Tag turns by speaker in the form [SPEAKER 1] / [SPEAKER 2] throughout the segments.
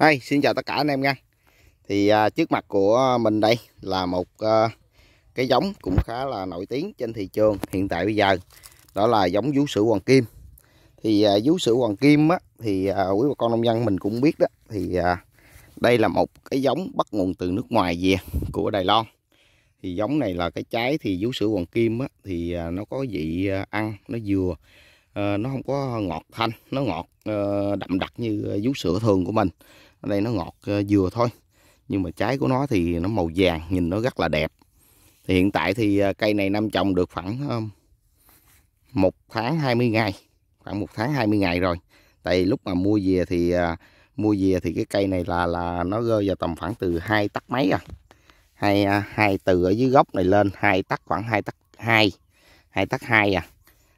[SPEAKER 1] Đây, xin chào tất cả anh em nha Thì à, trước mặt của mình đây là một à, cái giống cũng khá là nổi tiếng trên thị trường hiện tại bây giờ Đó là giống vú sữa hoàng kim Thì à, vú sữa hoàng kim á, thì à, quý bà con nông dân mình cũng biết đó Thì à, đây là một cái giống bắt nguồn từ nước ngoài về của Đài Loan Thì giống này là cái trái thì vú sữa hoàng kim á, thì à, nó có vị à, ăn, nó vừa à, nó không có ngọt thanh nó ngọt à, đậm đặc như à, vú sữa thường của mình ở đây nó ngọt ờ, dừa thôi nhưng mà trái của nó thì nó màu vàng nhìn nó rất là đẹp thì hiện tại thì ờ, cây này năm trồng được khoảng ờ, một tháng 20 ngày khoảng một tháng 20 ngày rồi tại lúc mà mua về thì mua về thì cái cây này là là nó rơi vào tầm khoảng từ hai tắc mấy à hai hai từ ở dưới gốc này lên hai tắc khoảng hai tắc hai hai tắc hai à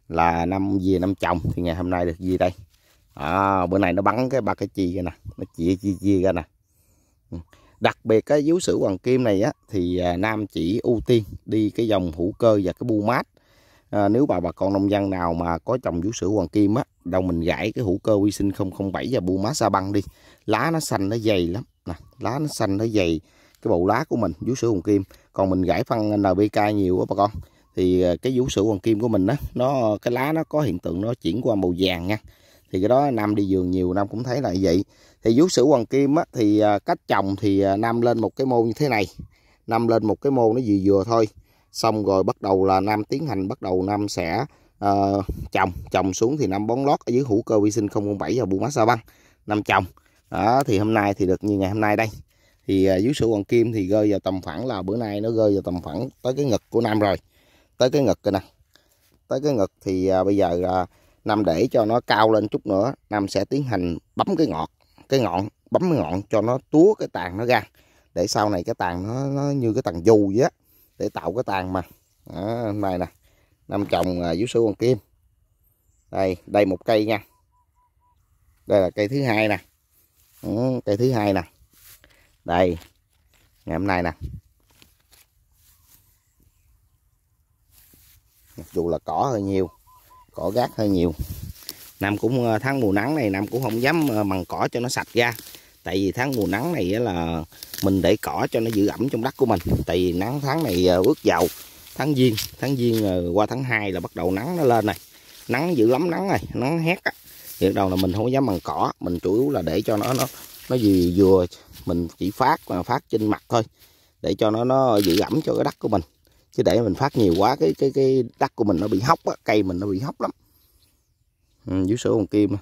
[SPEAKER 1] là năm về năm trồng thì ngày hôm nay được gì đây à, bữa nay nó bắn cái ba cái chi ra nè nó chia chia chia ra nè ừ. đặc biệt cái dấu sữa hoàng kim này á thì à, nam chỉ ưu tiên đi cái dòng hữu cơ và cái bu mát à, nếu bà bà con nông dân nào mà có trồng vú sữa hoàng kim á đâu mình gãi cái hữu cơ vi sinh 007 và bu mát sa băng đi lá nó xanh nó dày lắm nè lá nó xanh nó dày cái bộ lá của mình vú sữa hoàng kim còn mình gãi phân NPK nhiều á bà con thì à, cái vú sữa hoàng kim của mình á nó cái lá nó có hiện tượng nó chuyển qua màu vàng nha thì cái đó nam đi giường nhiều nam cũng thấy là vậy thì vú sữa hoàng kim á, thì à, cách trồng thì à, nam lên một cái mô như thế này nam lên một cái mô nó vừa vừa thôi xong rồi bắt đầu là nam tiến hành bắt đầu nam sẽ uh, trồng trồng xuống thì nam bón lót ở dưới hữu cơ vi sinh 007 và bu mát sa băng nam trồng đó thì hôm nay thì được như ngày hôm nay đây thì à, vú uh, sữa hoàng kim thì rơi vào tầm khoảng là bữa nay nó rơi vào tầm khoảng tới cái ngực của nam rồi tới cái ngực rồi nè tới cái ngực thì uh, bây giờ uh, năm để cho nó cao lên chút nữa năm sẽ tiến hành bấm cái ngọt cái ngọn bấm cái ngọn cho nó túa cái tàn nó ra để sau này cái tàn nó, nó như cái tàn dù vậy á để tạo cái tàn mà đó, này nè năm trồng à, vú sữa con kim đây đây một cây nha đây là cây thứ hai nè ừ, cây thứ hai nè đây ngày hôm nay nè mặc dù là cỏ hơi nhiều cỏ gác hơi nhiều Nam cũng ờ, tháng mùa nắng này Nam cũng không dám mằng ờ, cỏ cho nó sạch ra tại vì tháng mùa nắng này là mình để cỏ cho nó giữ ẩm trong đất của mình tại vì nắng tháng này bước ờ, vào tháng giêng tháng giêng qua tháng 2 là bắt đầu nắng nó lên này nắng dữ lắm nắng này nắng hét á hiện đầu là mình không dám mằng cỏ mình chủ yếu là để cho nó nó nó gì vừa mình chỉ phát mà phát trên mặt thôi để cho nó nó giữ ẩm cho cái đất của mình chứ để mình phát nhiều quá cái cái cái đất của mình nó bị hóc á cây mình nó bị hóc lắm ừ, vú sữa hồng kim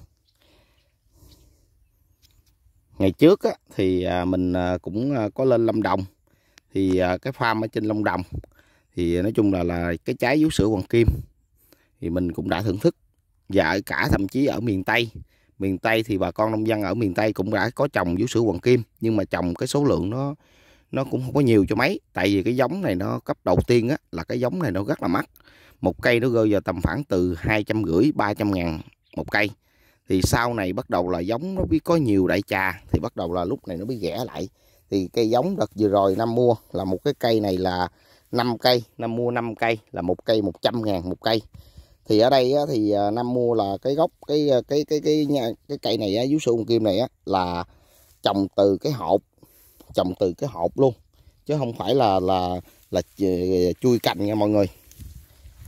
[SPEAKER 1] ngày trước á, thì à, mình à, cũng à, có lên lâm đồng thì cái farm ở trên lâm đồng thì nói chung là là cái trái vú sữa hoàng kim thì mình cũng đã thưởng thức và ở cả thậm chí ở miền tây miền tây thì bà con nông dân ở miền tây cũng đã có trồng vú sữa hoàng kim nhưng mà trồng cái số lượng nó nó cũng không có nhiều cho mấy tại vì cái giống này nó cấp đầu tiên á, là cái giống này nó rất là mắc một cây nó rơi vào tầm khoảng từ hai trăm rưỡi ba trăm ngàn một cây thì sau này bắt đầu là giống nó biết có nhiều đại trà thì bắt đầu là lúc này nó mới rẻ lại thì cây giống đợt vừa rồi năm mua là một cái cây này là 5 cây năm mua 5 cây là một cây 100 ngàn một cây thì ở đây á thì à, năm mua là cái gốc cái à, cái cái cái cái, cái cây này á vú sư kim này á là trồng từ cái hộp trồng từ cái hộp luôn chứ không phải là là là chui cành nha mọi người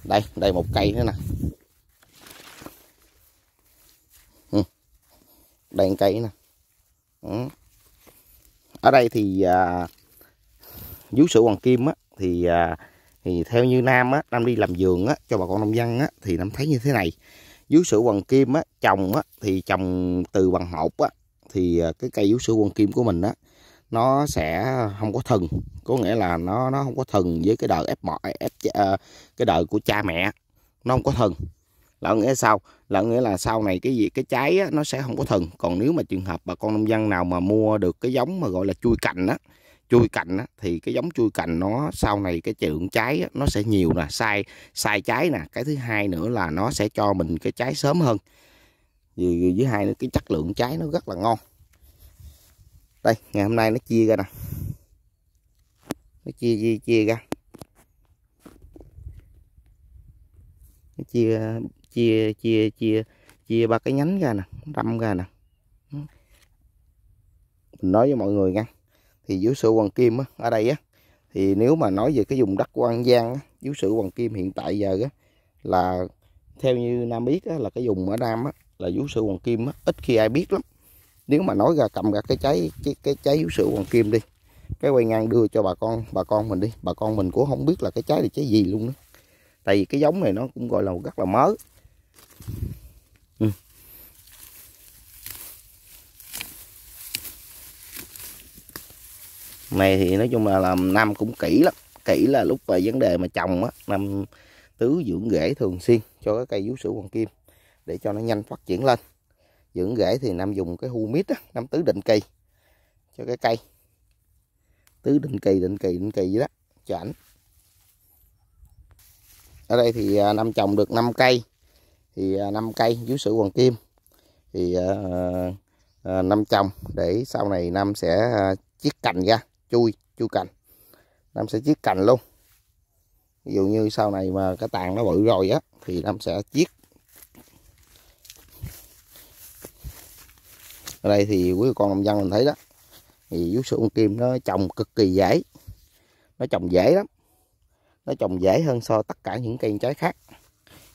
[SPEAKER 1] đây đây một cây nữa nè ừ, đây cây nè ừ. ở đây thì à, vú sữa hoàng kim á thì à, thì theo như nam á nam đi làm vườn á cho bà con nông dân á thì nam thấy như thế này vú sữa hoàng kim á trồng á thì trồng từ bằng hộp á thì à, cái cây vú sữa hoàng kim của mình á nó sẽ không có thân có nghĩa là nó nó không có thân với cái đời ép mọi ép ờ, cái đời của cha mẹ nó không có thân là nghĩa sao là nghĩa là sau này cái gì cái trái á, nó sẽ không có thần còn nếu mà trường hợp bà con nông dân nào mà mua được cái giống mà gọi là chui cành á chui cành á, thì cái giống chui cành nó sau này cái trường trái á, nó sẽ nhiều nè sai sai trái nè cái thứ hai nữa là nó sẽ cho mình cái trái sớm hơn vì với hai nữa cái chất lượng trái nó rất là ngon đây ngày hôm nay nó chia ra nè nó chia chia chia ra nó chia chia chia chia chia ba cái nhánh ra nè đâm ra nè mình nói với mọi người nha thì dưới sự hoàng kim á, ở đây á thì nếu mà nói về cái vùng đất của an giang á, dưới sự hoàng kim hiện tại giờ á, là theo như nam biết á, là cái vùng ở nam á, là dưới sự hoàng kim á, ít khi ai biết lắm nếu mà nói ra cầm ra cái trái cái, cái trái yếu sữa hoàng kim đi cái quay ngang đưa cho bà con bà con mình đi bà con mình cũng không biết là cái trái này trái gì luôn đó tại vì cái giống này nó cũng gọi là rất là mới ừ. này thì nói chung là làm năm cũng kỹ lắm kỹ là lúc về vấn đề mà trồng á năm tứ dưỡng rễ thường xuyên cho cái cây vú sữa hoàng kim để cho nó nhanh phát triển lên dưỡng rễ thì nam dùng cái humic á nam tứ định kỳ cho cái cây tứ định kỳ định kỳ định kỳ vậy đó cho ảnh ở đây thì à, năm trồng được 5 cây thì 5 à, cây dưới sự hoàng kim thì à, năm trồng để sau này năm sẽ chiết cành ra chui chui cành năm sẽ chiết cành luôn ví dụ như sau này mà cái tàn nó bự rồi á thì năm sẽ chiết ở đây thì quý con nông dân mình thấy đó thì vú sữa ung kim nó trồng cực kỳ dễ nó trồng dễ lắm nó trồng dễ hơn so tất cả những cây trái khác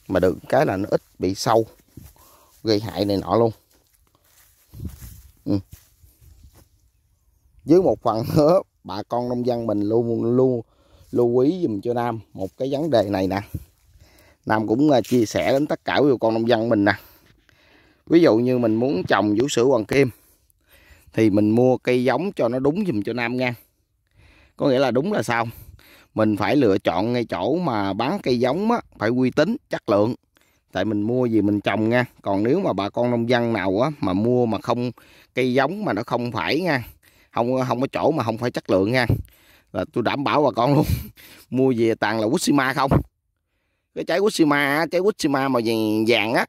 [SPEAKER 1] mà được cái là nó ít bị sâu gây hại này nọ luôn ừ. với một phần nữa bà con nông dân mình luôn luôn lưu ý dùm cho nam một cái vấn đề này nè nam cũng à, chia sẻ đến tất cả quý con nông dân mình nè ví dụ như mình muốn trồng vũ sữa hoàng kim thì mình mua cây giống cho nó đúng dùm cho nam ngang có nghĩa là đúng là sao mình phải lựa chọn ngay chỗ mà bán cây giống á, phải uy tín chất lượng tại mình mua gì mình trồng nha còn nếu mà bà con nông dân nào á mà mua mà không cây giống mà nó không phải nha không không có chỗ mà không phải chất lượng nha là tôi đảm bảo bà con luôn mua về toàn là Wushima không cái trái Wushima trái Wushima màu vàng vàng á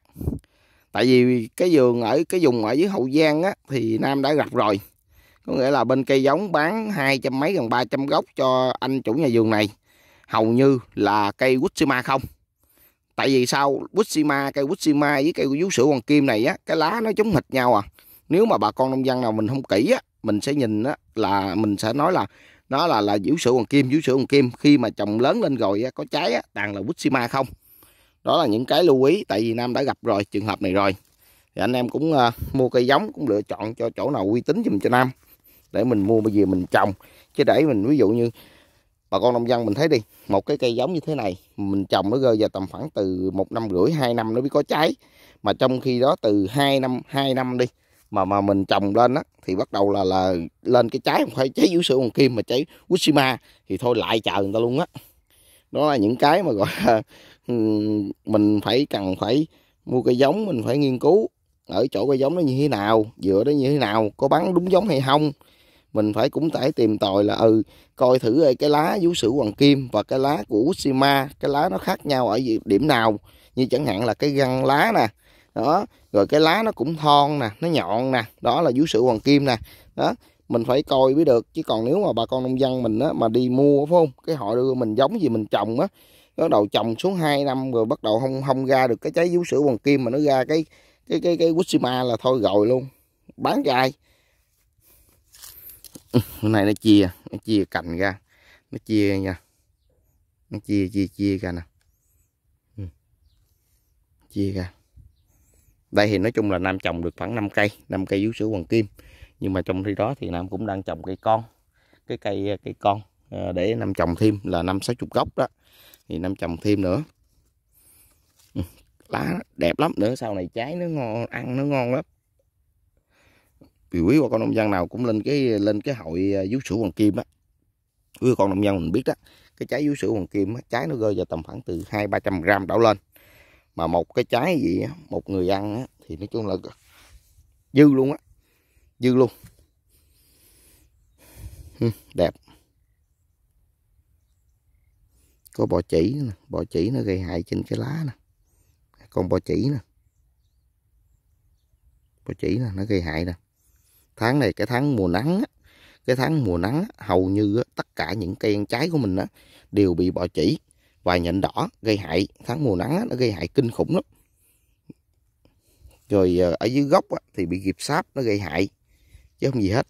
[SPEAKER 1] tại vì cái vườn ở cái vùng ở dưới hậu giang á thì nam đã gặp rồi có nghĩa là bên cây giống bán hai trăm mấy gần ba trăm gốc cho anh chủ nhà vườn này hầu như là cây Wutsima không tại vì sao Wutsima cây Wutsima với cây vú sữa hoàng kim này á cái lá nó chống nghịch nhau à nếu mà bà con nông dân nào mình không kỹ á mình sẽ nhìn á là mình sẽ nói là nó là là vú sữa hoàng kim vú sữa hoàng kim khi mà trồng lớn lên rồi á, có trái á, tàn là Wutsima không đó là những cái lưu ý tại vì nam đã gặp rồi trường hợp này rồi thì anh em cũng uh, mua cây giống cũng lựa chọn cho chỗ nào uy tín dùm cho nam để mình mua bây giờ mình trồng chứ để mình ví dụ như bà con nông dân mình thấy đi một cái cây giống như thế này mình trồng nó rơi vào tầm khoảng từ một năm rưỡi hai năm nó mới có trái mà trong khi đó từ hai năm hai năm đi mà mà mình trồng lên á thì bắt đầu là là lên cái trái không phải trái vũ sữa hồng kim mà trái Wushima thì thôi lại chờ người ta luôn á đó là những cái mà gọi là ừ, mình phải cần phải mua cây giống mình phải nghiên cứu ở chỗ cây giống nó như thế nào dựa nó như thế nào có bắn đúng giống hay không mình phải cũng phải tìm tòi là ừ coi thử cái lá vú sử hoàng kim và cái lá của Ushima cái lá nó khác nhau ở điểm nào như chẳng hạn là cái găng lá nè đó rồi cái lá nó cũng thon nè nó nhọn nè đó là vú sử hoàng kim nè đó mình phải coi mới được chứ còn nếu mà bà con nông dân mình á, mà đi mua phải không cái họ đưa mình giống gì mình trồng á bắt đầu trồng xuống 2 năm rồi bắt đầu không không ra được cái trái vú sữa hoàng kim mà nó ra cái cái cái cái Wishima là thôi rồi luôn bán gai hôm nay nó chia nó chia cành ra nó chia nha nó chia chia chia ra nè ừ. chia ra đây thì nói chung là nam trồng được khoảng 5 cây 5 cây vú sữa hoàng kim nhưng mà trong khi đó thì nam cũng đang trồng cây con cái cây ờ, cây con ờ, để nam trồng thêm là năm sáu chục gốc đó thì nam trồng thêm nữa ừ, lá đẹp lắm nữa sau này trái nó ngon ăn nó ngon lắm vì quý bà con nông dân nào cũng lên cái lên cái hội ờ, vú sữa hoàng kim á quý bà con nông dân mình biết đó cái trái vú sữa hoàng kim á, trái nó rơi vào tầm khoảng từ hai ba trăm gram đảo lên mà một cái trái gì á, một người ăn á, thì nói chung là dư luôn á dư luôn đẹp có bọ chỉ nữa. bọ chỉ nó gây hại trên cái lá nè con bọ chỉ nè bọ chỉ nè nó gây hại nè tháng này cái tháng mùa nắng cái tháng mùa nắng hầu như tất cả những cây ăn trái của mình á, đều bị bọ chỉ và nhện đỏ gây hại tháng mùa nắng nó gây hại kinh khủng lắm rồi ờ, ở dưới gốc thì bị kịp sáp nó gây hại chứ không gì hết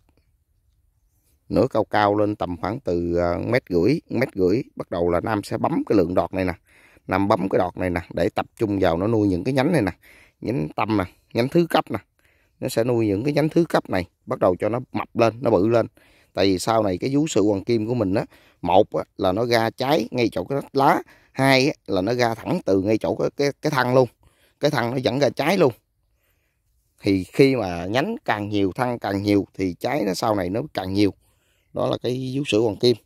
[SPEAKER 1] nửa cao cao lên tầm khoảng từ à, mét rưỡi mét rưỡi bắt đầu là nam sẽ bấm cái lượng đọt này nè nam bấm cái đọt này nè để tập trung vào nó nuôi những cái nhánh này nè nhánh tâm nè nhánh thứ cấp nè nó sẽ nuôi những cái nhánh thứ cấp này bắt đầu cho nó mập lên nó bự lên tại vì sau này cái vú sự hoàng kim của mình á một á, là nó ra trái ngay chỗ cái lá hai á, là nó ra thẳng từ ngay chỗ cái cái, cái thân luôn cái thân nó dẫn ra trái luôn thì khi mà nhánh càng nhiều thân càng nhiều thì trái nó sau này nó càng nhiều đó là cái vú sữa hoàng kim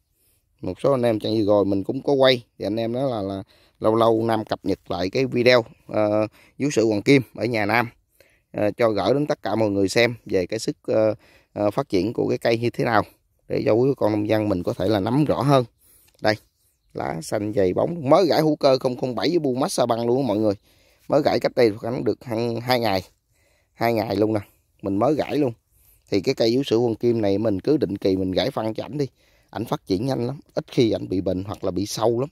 [SPEAKER 1] một số anh em chẳng như rồi mình cũng có quay thì anh em đó là, là lâu lâu nam cập nhật lại cái video uh, sữa hoàng kim ở nhà nam uh, cho gửi đến tất cả mọi người xem về cái sức uh, uh, phát triển của cái cây như thế nào để cho quý con nông dân mình có thể là nắm rõ hơn đây lá xanh dày bóng mới gãy hữu cơ 007 với bu massage băng luôn mọi người mới gãy cách đây khoảng được hai ngày hai ngày luôn nè mình mới gãy luôn thì cái cây vú sữa quân kim này mình cứ định kỳ mình gãy phân cho ảnh đi ảnh phát triển nhanh lắm ít khi ảnh bị bệnh hoặc là bị sâu lắm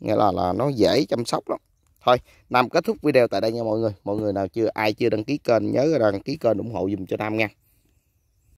[SPEAKER 1] nghĩa là là nó dễ chăm sóc lắm thôi nam kết thúc video tại đây nha mọi người mọi người nào chưa ai chưa đăng ký kênh nhớ đăng ký kênh ủng hộ dùm cho nam nha